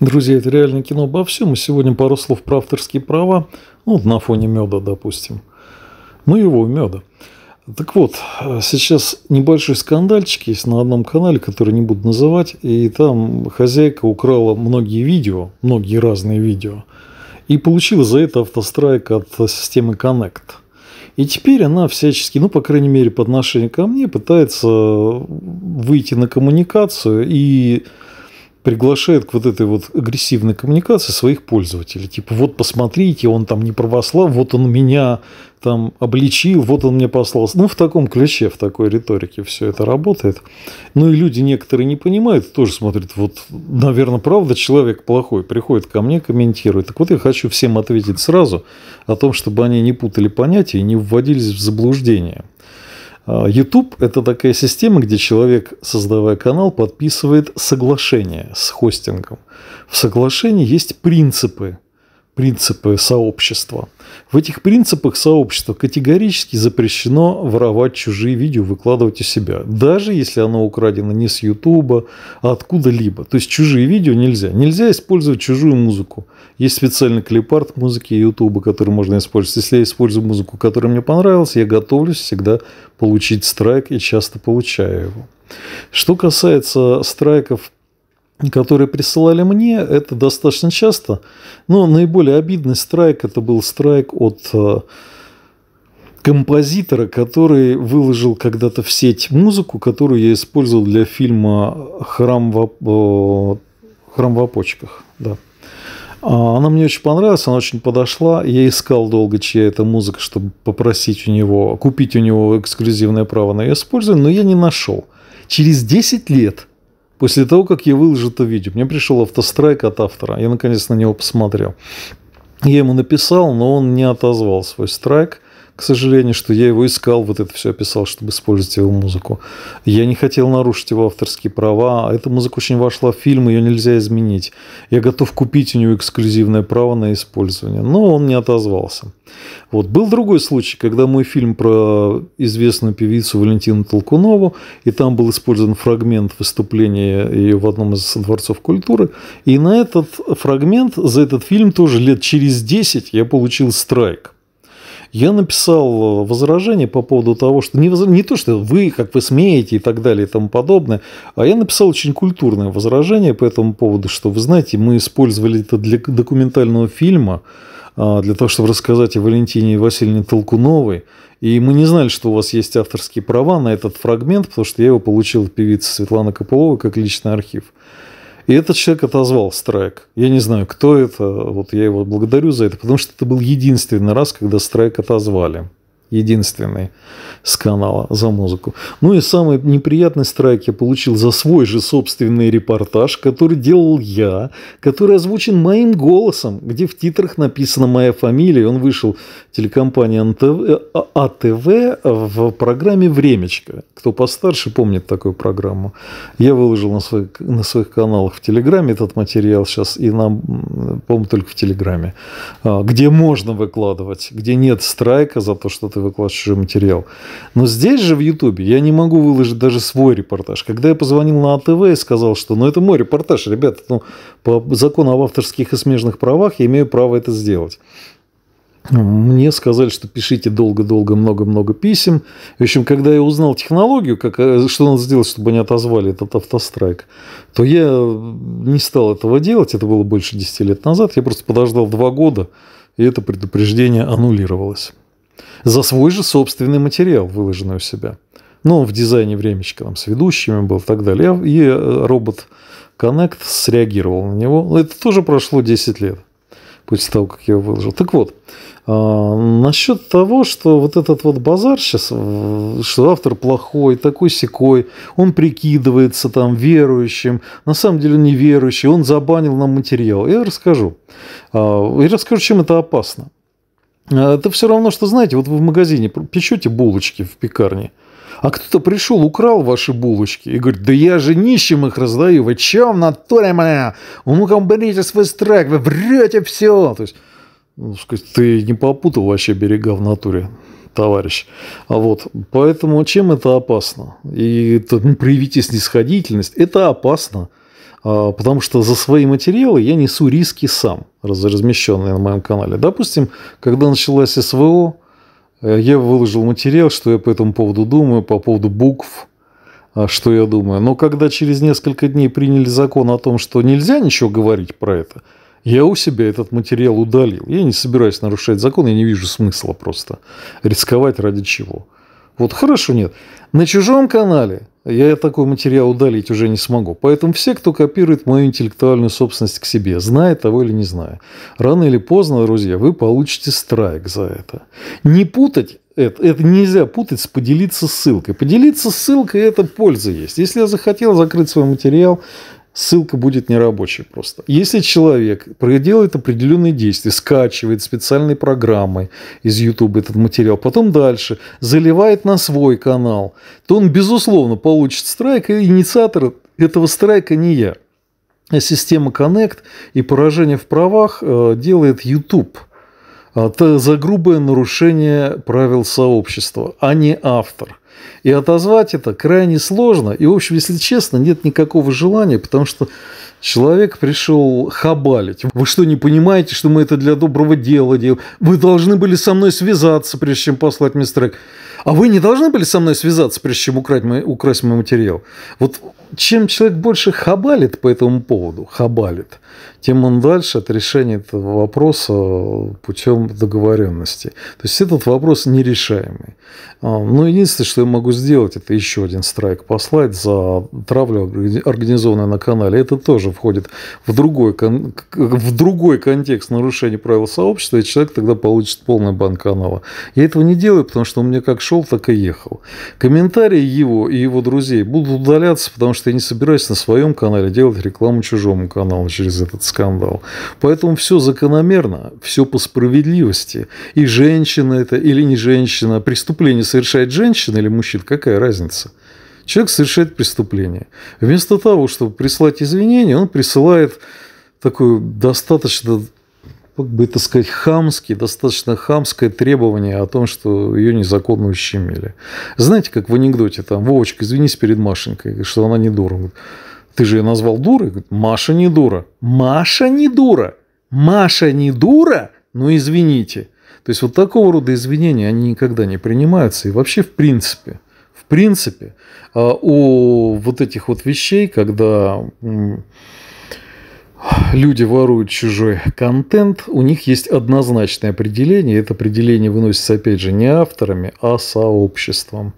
Друзья, это реально кино обо всем. И сегодня пару слов про авторские права. Ну, вот на фоне меда, допустим. Ну, его меда. Так вот, сейчас небольшой скандальчик есть на одном канале, который не буду называть, и там хозяйка украла многие видео, многие разные видео, и получила за это автострайк от системы Connect. И теперь она всячески, ну, по крайней мере, по отношению ко мне, пытается выйти на коммуникацию и приглашает к вот этой вот агрессивной коммуникации своих пользователей. Типа, вот посмотрите, он там не православ, вот он меня там обличил, вот он мне послал. Ну, в таком ключе, в такой риторике все это работает. Ну, и люди некоторые не понимают, тоже смотрят, вот, наверное, правда, человек плохой, приходит ко мне, комментирует. Так вот, я хочу всем ответить сразу о том, чтобы они не путали понятия и не вводились в заблуждение. А, YouTube – это такая система, где человек, создавая канал, подписывает соглашение с хостингом. В соглашении есть принципы, принципы сообщества. В этих принципах сообщества категорически запрещено воровать чужие видео, выкладывать у себя. Даже если оно украдено не с Ютуба, а откуда-либо. То есть чужие видео нельзя. Нельзя использовать чужую музыку. Есть специальный клипарт музыки Ютуба, который можно использовать. Если я использую музыку, которая мне понравилась, я готовлюсь всегда получить страйк и часто получаю его. Что касается страйков которые присылали мне, это достаточно часто. Но наиболее обидный страйк, это был страйк от э, композитора, который выложил когда-то в сеть музыку, которую я использовал для фильма «Храм в, э, Храм в опочках». Да. А, она мне очень понравилась, она очень подошла. Я искал долго, чья это музыка, чтобы попросить у него, купить у него эксклюзивное право на ее использование, но я не нашел. Через 10 лет – После того, как я выложил это видео, мне пришел автострайк от автора. Я наконец на него посмотрел. Я ему написал, но он не отозвал свой страйк к сожалению, что я его искал, вот это все описал, чтобы использовать его музыку. Я не хотел нарушить его авторские права. А эта музыка очень вошла в фильм, ее нельзя изменить. Я готов купить у него эксклюзивное право на использование. Но он не отозвался. Вот. Был другой случай, когда мой фильм про известную певицу Валентину Толкунову, и там был использован фрагмент выступления ее в одном из дворцов культуры. И на этот фрагмент, за этот фильм тоже лет через 10 я получил страйк я написал э, возражение по поводу того, что не, воз... не то, что вы, как вы смеете и так далее и тому подобное, а я написал очень культурное возражение по этому поводу, что, вы знаете, мы использовали это для документального фильма, а, для того, чтобы рассказать о Валентине Васильевне Толкуновой. И мы не знали, что у вас есть авторские права на этот фрагмент, потому что я его получил от певицы Светланы Копыловой как личный архив. И этот человек отозвал страйк. Я не знаю, кто это, вот я его благодарю за это, потому что это был единственный раз, когда страйк отозвали единственный с канала за музыку. Ну и самый неприятный страйк я получил за свой же собственный репортаж, который делал я, который озвучен моим голосом, где в титрах написана моя фамилия. Он вышел телекомпания э, а, АТВ в программе «Времечко». Кто постарше помнит такую программу. Я выложил на своих, на своих каналах в Телеграме этот материал сейчас, и нам, по-моему, только в Телеграме, а, где можно выкладывать, где нет страйка за то, что ты выкладываешь уже материал. Но здесь же в Ютубе я не могу выложить даже свой репортаж. Когда я позвонил на АТВ и сказал, что ну это мой репортаж, ребята, ну, по закону об авторских и смежных правах я имею право это сделать. Мне сказали, что пишите долго-долго, много-много писем. В общем, когда я узнал технологию, как, э, что надо сделать, чтобы они отозвали этот автострайк, то я не стал этого делать. Это было больше 10 лет назад. Я просто подождал два года, и это предупреждение аннулировалось за свой же собственный материал, выложенный у себя. Ну, в дизайне времечко там с ведущими был и так далее. И э, робот Connect среагировал на него. Это тоже прошло 10 лет после того, как я его выложил. Так вот, а, насчет того, что вот этот вот базар сейчас, что автор плохой, такой секой, он прикидывается там верующим, на самом деле он неверующий, он забанил нам материал. Я расскажу. А, я расскажу, чем это опасно. А это все равно, что, знаете, вот вы в магазине печете булочки в пекарне, а кто-то пришел, украл ваши булочки и говорит, да я же нищим их раздаю, вы чем в натуре моя? Ну-ка, уберите свой страйк, вы врете все. То есть, ну, сказать, ты не попутал вообще берега в натуре товарищ. А вот, поэтому чем это опасно? И это, ну, проявите снисходительность. Это опасно. А, потому что за свои материалы я несу риски сам, размещенные на моем канале. Допустим, когда началась СВО, э, я выложил материал, что я по этому поводу думаю, по поводу букв, а, что я думаю. Но когда через несколько дней приняли закон о том, что нельзя ничего говорить про это, я у себя этот материал удалил. Я не собираюсь нарушать закон, я не вижу смысла просто рисковать ради чего. Вот хорошо нет. На чужом канале я такой материал удалить уже не смогу. Поэтому все, кто копирует мою интеллектуальную собственность к себе, зная того или не зная, рано или поздно, друзья, вы получите страйк за это. Не путать это, это нельзя путать с поделиться ссылкой. Поделиться ссылкой – это польза есть. Если я захотел закрыть свой материал, ссылка будет нерабочей просто. Если человек делает определенные действия, скачивает специальной программой из YouTube этот материал, потом дальше заливает на свой канал, то он, безусловно, получит страйк, и инициатор этого страйка не я. А система Connect и поражение в правах э, делает YouTube Это за грубое нарушение правил сообщества, а не автор. И отозвать это крайне сложно. И, в общем, если честно, нет никакого желания, потому что Человек пришел хабалить. Вы что, не понимаете, что мы это для доброго дела делаем? Вы должны были со мной связаться, прежде чем послать мне трек. А вы не должны были со мной связаться, прежде чем украть мой, украсть мой материал? Вот чем человек больше хабалит по этому поводу, хабалит, тем он дальше от решения этого вопроса путем договоренности. То есть этот вопрос нерешаемый. А, Но ну, единственное, что я могу сделать, это еще один страйк послать за травлю, организованную на канале. Это тоже тоже входит в другой, кон... в другой контекст нарушения правил сообщества, и человек тогда получит полное канала Я этого не делаю, потому что он мне как шел, так и ехал. Комментарии его и его друзей будут удаляться, потому что я не собираюсь на своем канале делать рекламу чужому каналу через этот скандал. Поэтому все закономерно, все по справедливости. И женщина это или не женщина, преступление совершает женщина или мужчина, какая разница? Человек совершает преступление. Вместо того, чтобы прислать извинения, он присылает такое достаточно как бы это сказать, хамский, достаточно хамское требование о том, что ее незаконно ущемили. Знаете, как в анекдоте, там, Вовочка, извинись перед Машенькой, что она не дура. Ты же ее назвал дурой? Маша не дура. Маша не дура. Маша не дура? Ну, извините. То есть, вот такого рода извинения, они никогда не принимаются. И вообще, в принципе, принципе, а, у вот этих вот вещей, когда люди воруют чужой контент, у них есть однозначное определение. Это определение выносится, опять же, не авторами, а сообществом.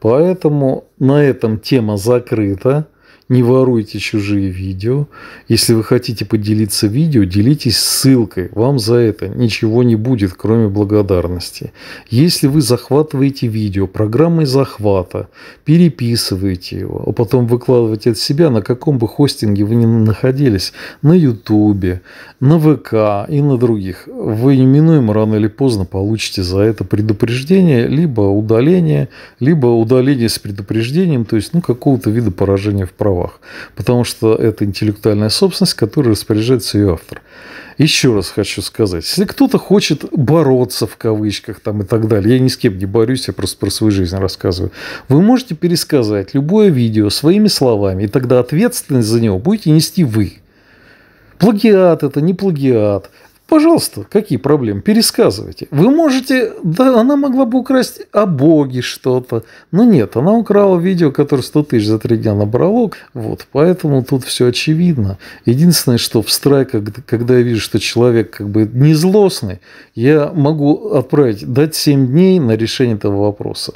Поэтому на этом тема закрыта не воруйте чужие видео. Если вы хотите поделиться видео, делитесь ссылкой. Вам за это ничего не будет, кроме благодарности. Если вы захватываете видео программой захвата, переписываете его, а потом выкладываете от себя, на каком бы хостинге вы ни находились, на YouTube, на ВК и на других, вы неминуемо рано или поздно получите за это предупреждение, либо удаление, либо удаление с предупреждением, то есть ну, какого-то вида поражения в правах правах, потому что это интеллектуальная собственность, которой распоряжается ее автор. Еще раз хочу сказать, если кто-то хочет бороться в кавычках там и так далее, я ни с кем не борюсь, я просто про свою жизнь рассказываю, вы можете пересказать любое видео своими словами, и тогда ответственность за него будете нести вы. Плагиат это, не плагиат. Пожалуйста, какие проблемы? Пересказывайте. Вы можете... Да, она могла бы украсть о боге что-то. Но нет, она украла видео, которое 100 тысяч за три дня набрало. Вот, поэтому тут все очевидно. Единственное, что в страйках, когда я вижу, что человек как бы не злостный, я могу отправить, дать 7 дней на решение этого вопроса.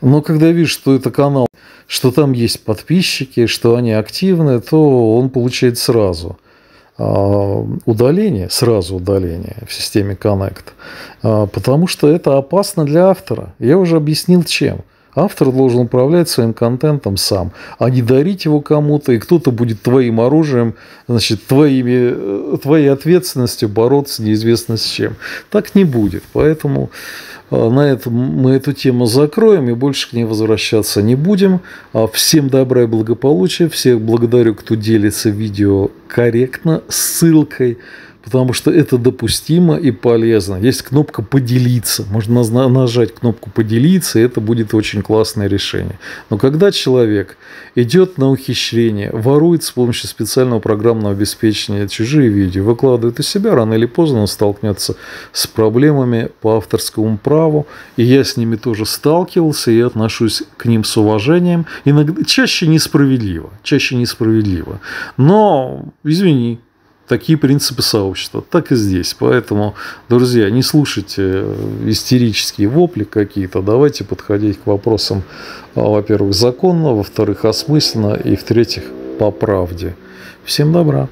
Но когда я вижу, что это канал, что там есть подписчики, что они активны, то он получает сразу – а, удаление, сразу удаление в системе Connect, а, потому что это опасно для автора. Я уже объяснил, чем – Автор должен управлять своим контентом сам, а не дарить его кому-то, и кто-то будет твоим оружием, значит, твоими, э, твоей ответственностью бороться неизвестно с чем. Так не будет. Поэтому э, на этом мы эту тему закроем и больше к ней возвращаться не будем. А всем добра и благополучия. Всех благодарю, кто делится видео корректно, ссылкой потому что это допустимо и полезно. Есть кнопка «Поделиться». Можно нажать кнопку «Поделиться», и это будет очень классное решение. Но когда человек идет на ухищрение, ворует с помощью специального программного обеспечения чужие видео, выкладывает у себя, рано или поздно он столкнется с проблемами по авторскому праву. И я с ними тоже сталкивался, и я отношусь к ним с уважением. Иногда, чаще несправедливо, чаще несправедливо. Но, извини, такие принципы сообщества. Так и здесь. Поэтому, друзья, не слушайте э, истерические вопли какие-то. Давайте подходить к вопросам, а, во-первых, законно, во-вторых, осмысленно и, в-третьих, по правде. Всем добра!